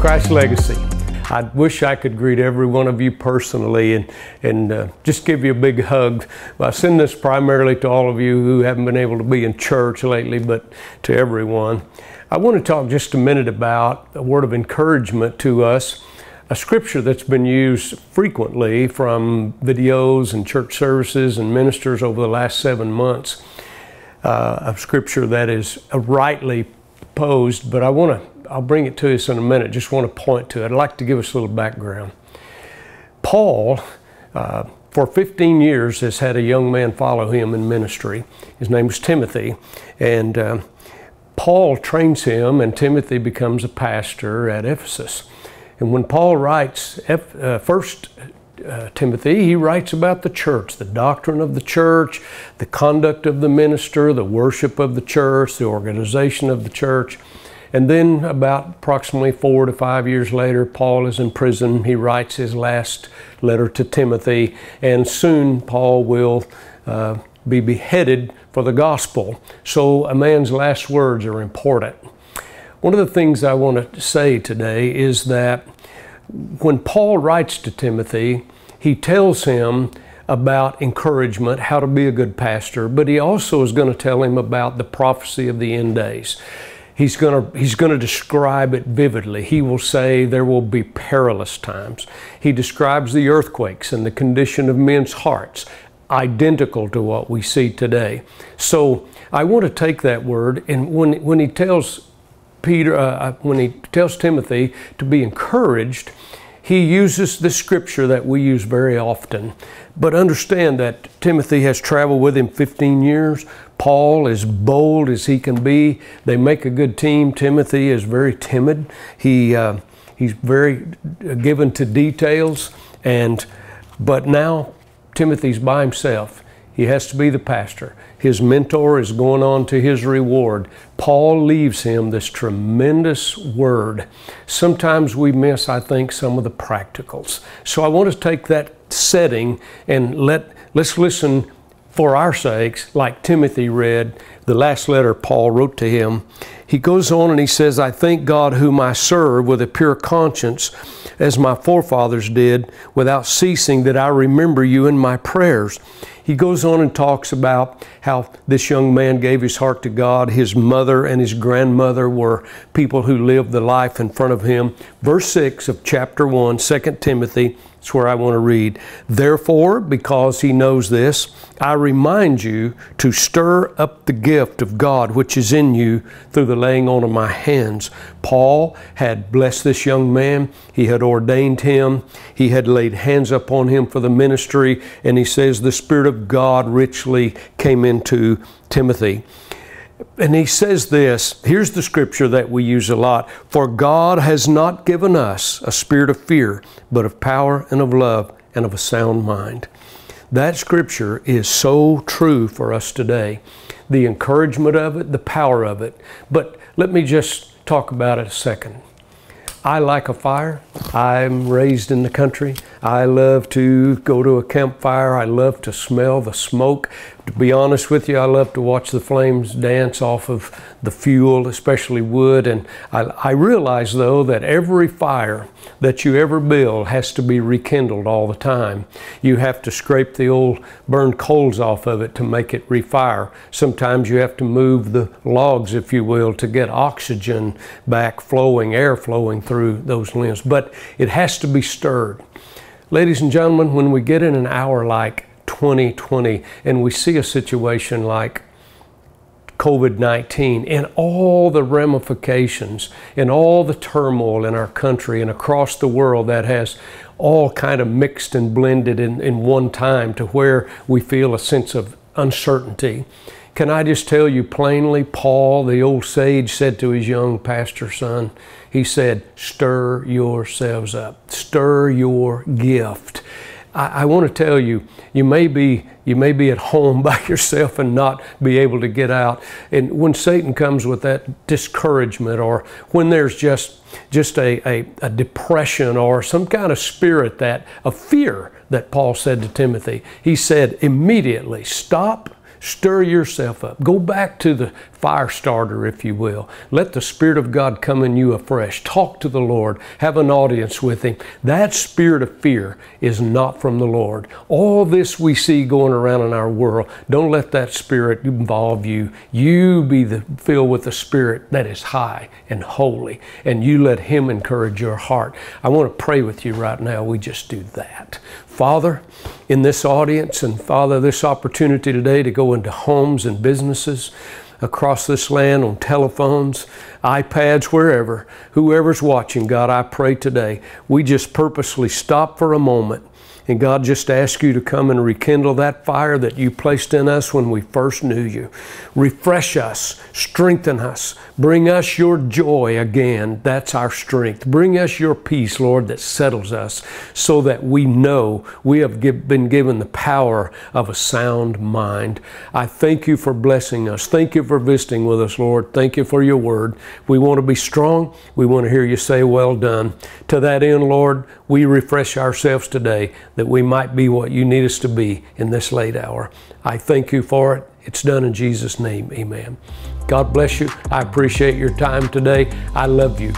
Christ Legacy. I wish I could greet every one of you personally and, and uh, just give you a big hug. I send this primarily to all of you who haven't been able to be in church lately, but to everyone. I want to talk just a minute about a word of encouragement to us, a scripture that's been used frequently from videos and church services and ministers over the last seven months, uh, a scripture that is rightly posed, but I want to I'll bring it to us in a minute. Just want to point to it. I'd like to give us a little background. Paul, uh, for 15 years, has had a young man follow him in ministry. His name was Timothy, and uh, Paul trains him, and Timothy becomes a pastor at Ephesus. And when Paul writes F, uh, First uh, Timothy, he writes about the church, the doctrine of the church, the conduct of the minister, the worship of the church, the organization of the church. And then, about approximately four to five years later, Paul is in prison. He writes his last letter to Timothy, and soon Paul will uh, be beheaded for the gospel. So, a man's last words are important. One of the things I want to say today is that when Paul writes to Timothy, he tells him about encouragement, how to be a good pastor, but he also is going to tell him about the prophecy of the end days he's going to he's going to describe it vividly he will say there will be perilous times he describes the earthquakes and the condition of men's hearts identical to what we see today so i want to take that word and when when he tells peter uh, uh when he tells timothy to be encouraged he uses the scripture that we use very often. But understand that Timothy has traveled with him 15 years. Paul is bold as he can be. They make a good team. Timothy is very timid. He, uh, he's very uh, given to details. And, but now Timothy's by himself. He has to be the pastor. His mentor is going on to his reward. Paul leaves him this tremendous word. Sometimes we miss, I think, some of the practicals. So I want to take that setting and let, let's listen for our sakes, like Timothy read the last letter Paul wrote to him he goes on and he says, I thank God whom I serve with a pure conscience, as my forefathers did, without ceasing that I remember you in my prayers. He goes on and talks about how this young man gave his heart to God. His mother and his grandmother were people who lived the life in front of him, verse 6 of chapter 1, 2 Timothy. It's where I want to read. Therefore, because he knows this, I remind you to stir up the gift of God which is in you through the laying on of my hands. Paul had blessed this young man, he had ordained him, he had laid hands upon him for the ministry, and he says the Spirit of God richly came into Timothy. And he says this here's the scripture that we use a lot For God has not given us a spirit of fear, but of power and of love and of a sound mind. That scripture is so true for us today. The encouragement of it, the power of it. But let me just talk about it a second. I like a fire. I'm raised in the country. I love to go to a campfire. I love to smell the smoke. To be honest with you, I love to watch the flames dance off of the fuel, especially wood. And I, I realize, though, that every fire that you ever build has to be rekindled all the time. You have to scrape the old burned coals off of it to make it refire. Sometimes you have to move the logs, if you will, to get oxygen back flowing, air flowing through those limbs. But it has to be stirred. Ladies and gentlemen, when we get in an hour like 2020 and we see a situation like COVID 19 and all the ramifications and all the turmoil in our country and across the world that has all kind of mixed and blended in, in one time to where we feel a sense of uncertainty. Can I just tell you plainly, Paul, the old sage, said to his young pastor son, he said, Stir yourselves up, stir your gift. I, I want to tell you, you may be you may be at home by yourself and not be able to get out. And when Satan comes with that discouragement, or when there's just just a, a, a depression or some kind of spirit that of fear that Paul said to Timothy, he said immediately stop Stir yourself up. Go back to the fire starter, if you will. Let the Spirit of God come in you afresh. Talk to the Lord. Have an audience with Him. That spirit of fear is not from the Lord. All this we see going around in our world, don't let that spirit involve you. You be the, filled with the Spirit that is high and holy, and you let Him encourage your heart. I want to pray with you right now. We just do that. Father, in this audience, and Father, this opportunity today to go into homes and businesses across this land on telephones, iPads, wherever, whoever's watching, God, I pray today, we just purposely stop for a moment and God, just ask you to come and rekindle that fire that you placed in us when we first knew you. Refresh us, strengthen us, bring us your joy again. That's our strength. Bring us your peace, Lord, that settles us so that we know we have been given the power of a sound mind. I thank you for blessing us. Thank you for visiting with us, Lord. Thank you for your word. We want to be strong. We want to hear you say, Well done. To that end, Lord, we refresh ourselves today that we might be what you need us to be in this late hour. I thank you for it. It's done in Jesus' name. Amen. God bless you. I appreciate your time today. I love you.